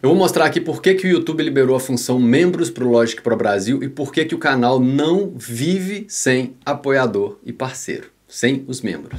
Eu vou mostrar aqui por que, que o YouTube liberou a função membros para o Logic Pro Brasil e por que, que o canal não vive sem apoiador e parceiro, sem os membros.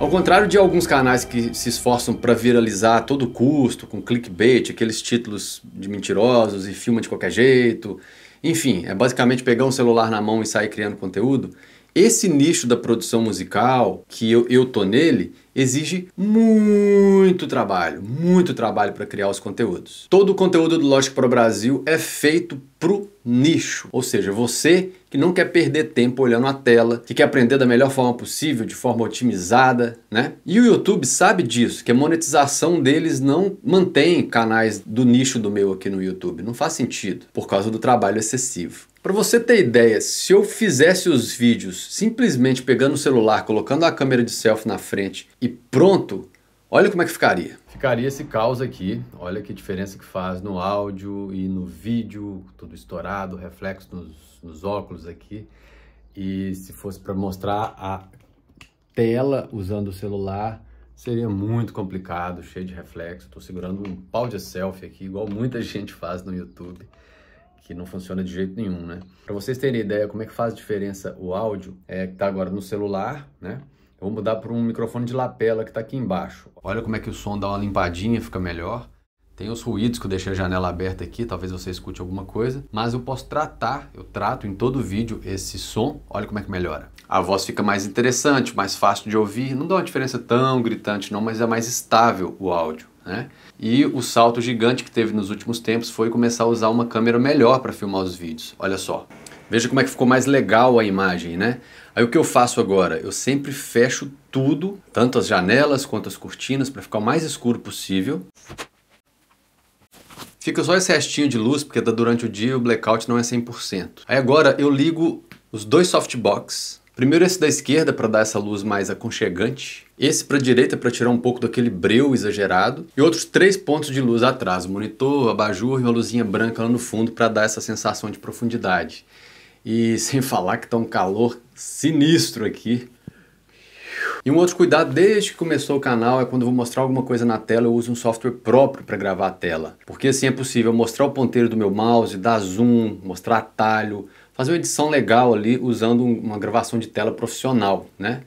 Ao contrário de alguns canais que se esforçam para viralizar a todo custo, com clickbait, aqueles títulos de mentirosos e filma de qualquer jeito, enfim, é basicamente pegar um celular na mão e sair criando conteúdo, esse nicho da produção musical, que eu, eu tô nele, exige muito trabalho, muito trabalho para criar os conteúdos. Todo o conteúdo do Logic para o Brasil é feito pro nicho, ou seja, você que não quer perder tempo olhando a tela, que quer aprender da melhor forma possível, de forma otimizada, né? E o YouTube sabe disso, que a monetização deles não mantém canais do nicho do meu aqui no YouTube, não faz sentido, por causa do trabalho excessivo. Para você ter ideia, se eu fizesse os vídeos simplesmente pegando o celular, colocando a câmera de selfie na frente e pronto, olha como é que ficaria. Ficaria esse caos aqui, olha que diferença que faz no áudio e no vídeo, tudo estourado, reflexo nos, nos óculos aqui. E se fosse para mostrar a tela usando o celular, seria muito complicado, cheio de reflexo. Estou segurando um pau de selfie aqui, igual muita gente faz no YouTube que não funciona de jeito nenhum, né? Para vocês terem ideia como é que faz diferença o áudio, é que tá agora no celular, né? Eu vou mudar para um microfone de lapela que está aqui embaixo. Olha como é que o som dá uma limpadinha, fica melhor. Tem os ruídos que eu deixei a janela aberta aqui, talvez você escute alguma coisa, mas eu posso tratar, eu trato em todo vídeo esse som, olha como é que melhora. A voz fica mais interessante, mais fácil de ouvir, não dá uma diferença tão gritante não, mas é mais estável o áudio. Né? E o salto gigante que teve nos últimos tempos foi começar a usar uma câmera melhor para filmar os vídeos. Olha só. Veja como é que ficou mais legal a imagem, né? Aí o que eu faço agora? Eu sempre fecho tudo, tanto as janelas quanto as cortinas, para ficar o mais escuro possível. Fica só esse restinho de luz, porque tá durante o dia o blackout não é 100%. Aí agora eu ligo os dois softbox, Primeiro esse da esquerda para dar essa luz mais aconchegante, esse para a direita para tirar um pouco daquele breu exagerado e outros três pontos de luz atrás, monitor, abajur e uma luzinha branca lá no fundo para dar essa sensação de profundidade. E sem falar que está um calor sinistro aqui. E um outro cuidado desde que começou o canal é quando eu vou mostrar alguma coisa na tela, eu uso um software próprio para gravar a tela. Porque assim é possível mostrar o ponteiro do meu mouse, dar zoom, mostrar atalho, fazer uma edição legal ali usando uma gravação de tela profissional, né?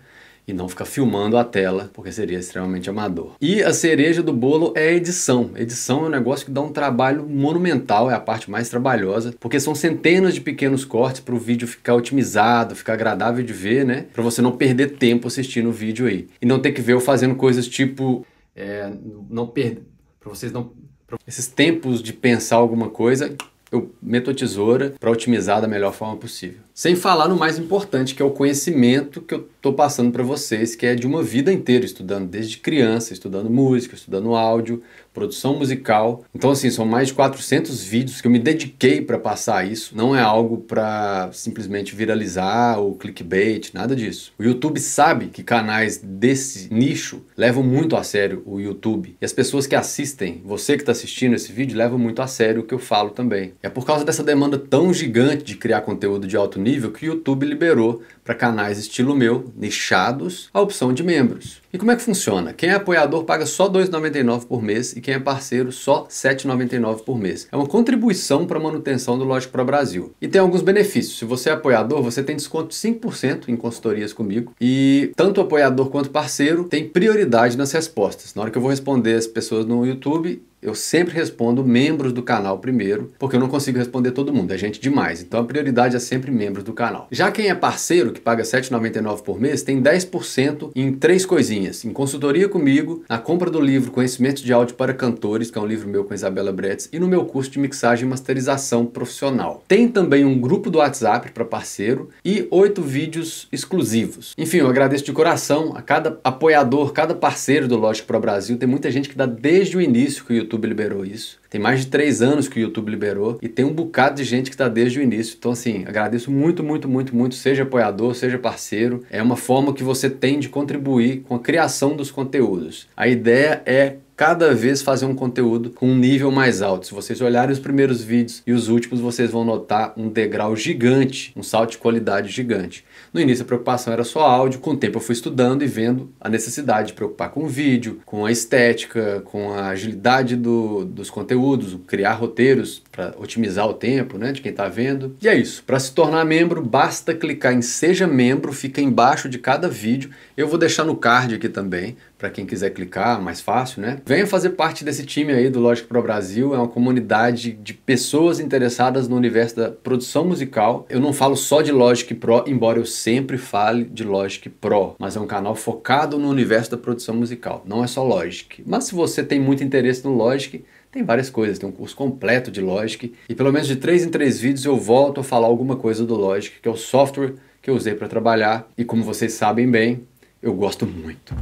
e não ficar filmando a tela, porque seria extremamente amador. E a cereja do bolo é a edição. edição é um negócio que dá um trabalho monumental, é a parte mais trabalhosa, porque são centenas de pequenos cortes para o vídeo ficar otimizado, ficar agradável de ver, né? Para você não perder tempo assistindo o vídeo aí. E não ter que ver eu fazendo coisas tipo. É, não perder. Para vocês não. Pra... Esses tempos de pensar alguma coisa, eu meto a tesoura para otimizar da melhor forma possível. Sem falar no mais importante, que é o conhecimento que eu estou passando para vocês, que é de uma vida inteira estudando, desde criança, estudando música, estudando áudio, produção musical. Então, assim, são mais de 400 vídeos que eu me dediquei para passar isso. Não é algo para simplesmente viralizar ou clickbait, nada disso. O YouTube sabe que canais desse nicho levam muito a sério o YouTube. E as pessoas que assistem, você que está assistindo esse vídeo, levam muito a sério o que eu falo também. É por causa dessa demanda tão gigante de criar conteúdo de alto nível que o YouTube liberou para canais estilo meu, nichados, a opção de membros. E como é que funciona? Quem é apoiador paga só R$ 2,99 por mês e quem é parceiro só R$ 7,99 por mês. É uma contribuição para a manutenção do Lógico para Brasil. E tem alguns benefícios. Se você é apoiador, você tem desconto de 5% em consultorias comigo e tanto apoiador quanto parceiro tem prioridade nas respostas. Na hora que eu vou responder as pessoas no YouTube, eu sempre respondo membros do canal primeiro, porque eu não consigo responder todo mundo, é gente demais. Então a prioridade é sempre membros do canal. Já quem é parceiro, que paga R$7,99 7,99 por mês, tem 10% em três coisinhas: em consultoria comigo, na compra do livro Conhecimento de Áudio para Cantores, que é um livro meu com Isabela Bretz, e no meu curso de mixagem e masterização profissional. Tem também um grupo do WhatsApp para parceiro e oito vídeos exclusivos. Enfim, eu agradeço de coração a cada apoiador, cada parceiro do Lógico para o Brasil. Tem muita gente que dá desde o início que o YouTube YouTube liberou isso. Tem mais de três anos que o YouTube liberou e tem um bocado de gente que está desde o início. Então, assim, agradeço muito, muito, muito, muito. Seja apoiador, seja parceiro. É uma forma que você tem de contribuir com a criação dos conteúdos. A ideia é cada vez fazer um conteúdo com um nível mais alto. Se vocês olharem os primeiros vídeos e os últimos, vocês vão notar um degrau gigante, um salto de qualidade gigante. No início a preocupação era só áudio, com o tempo eu fui estudando e vendo a necessidade de preocupar com o vídeo, com a estética, com a agilidade do, dos conteúdos, criar roteiros para otimizar o tempo né, de quem está vendo. E é isso. Para se tornar membro, basta clicar em Seja Membro, fica embaixo de cada vídeo. Eu vou deixar no card aqui também para quem quiser clicar, mais fácil, né? Venha fazer parte desse time aí do Lógico Pro Brasil, é uma comunidade de pessoas interessadas no universo da produção musical. Eu não falo só de Logic Pro, embora eu sempre fale de Logic Pro, mas é um canal focado no universo da produção musical, não é só Logic. Mas se você tem muito interesse no Logic, tem várias coisas, tem um curso completo de Logic e pelo menos de 3 em 3 vídeos eu volto a falar alguma coisa do Logic, que é o software que eu usei para trabalhar e como vocês sabem bem, eu gosto muito.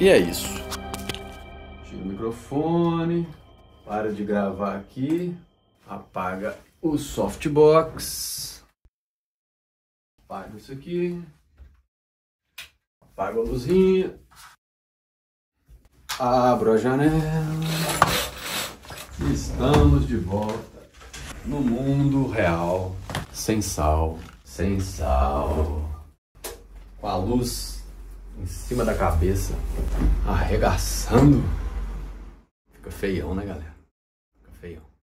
E é isso. Tira o microfone, para de gravar aqui, apaga o softbox, apaga isso aqui, apaga a luzinha, abro a janela. Estamos de volta no mundo real, sem sal, sem sal, com a luz em cima da cabeça, arregaçando. Fica feião, né, galera? Fica feião.